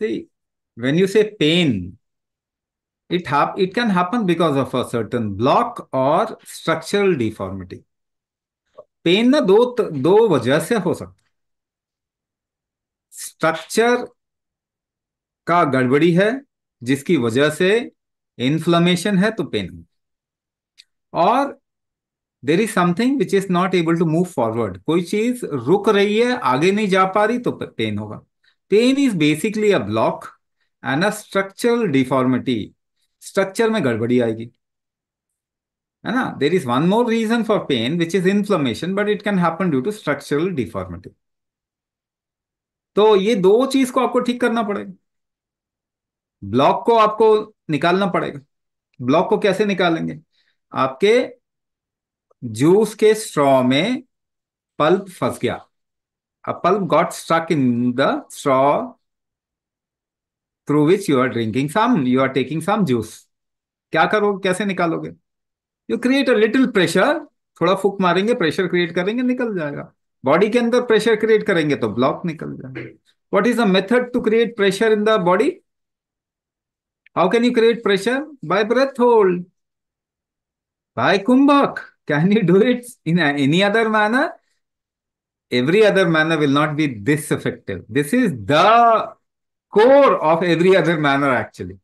See, when you say pain, it, hap- it can happen because of a certain block or structural deformity. Pain ना दो दो वजह से हो सकता स्ट्रक्चर का गड़बड़ी है जिसकी वजह से इन्फ्लेमेशन है तो पेन और there is something which is not able to move forward कोई चीज रुक रही है आगे नहीं जा पा रही तो पेन होगा pain is basically a block and a structural deformity structure में गड़बड़ी आएगी है ना there is one more reason for pain which is inflammation but it can happen due to structural deformity तो ये दो चीज को आपको ठीक करना पड़ेगा ब्लॉक को आपको निकालना पड़ेगा ब्लॉक को कैसे निकालेंगे आपके जूस के स्ट्रॉ में पल्प फंस गया a pulp got stuck in the straw through which you are drinking some, you are taking some juice. क्या करोगे कैसे निकालोगे you create a little pressure थोड़ा फुक मारेंगे प्रेशर क्रिएट करेंगे निकल जाएगा बॉडी के अंदर प्रेशर क्रिएट करेंगे तो ब्लॉक निकल जाएगा what is the method to create pressure in the body how can you create pressure by breath hold by kumbhak can you do it in any other manner every other manner will not be this effective. This is the core of every other manner, actually.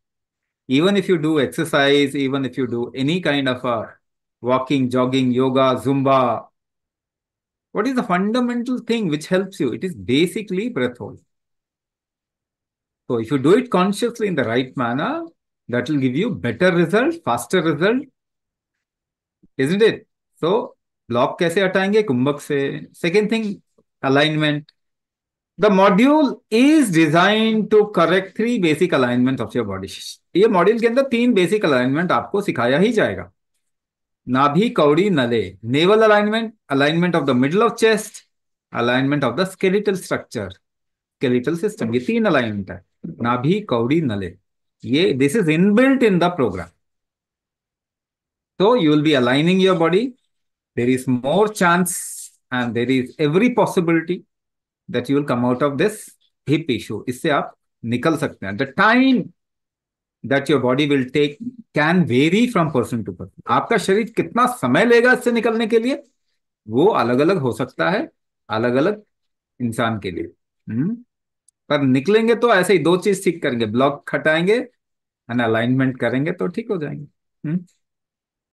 Even if you do exercise, even if you do any kind of a uh, walking, jogging, yoga, zumba, what is the fundamental thing which helps you? It is basically breath hold. So if you do it consciously in the right manner, that will give you better result, faster result, isn't it? So block कैसे हटाएंगे कुंभक से second thing alignment the module is design to correct three basic alignment of your body ये module के अंदर तीन basic alignment आपको सिखाया ही जाएगा नाभि कौड़ी नले navel alignment alignment of the middle of chest alignment of the skeletal structure skeletal system ये तीन अलाइनमेंट है नाभि कौड़ी नले ये this is inbuilt in the program तो you will be aligning your body there is more chance and there is every possibility that you will come out of this hip issue इससे आप निकल सकते हैं the time that your body will take can vary from person to person आपका शरीर कितना समय लेगा इससे निकलने के लिए वो अलग अलग हो सकता है अलग अलग इंसान के लिए हुँ? हम्म। पर निकलेंगे तो ऐसे ही दो चीज सीख करेंगे ब्लॉक हटाएंगे एंड अलाइनमेंट करेंगे तो ठीक हो जाएंगे हुँ? हम्म।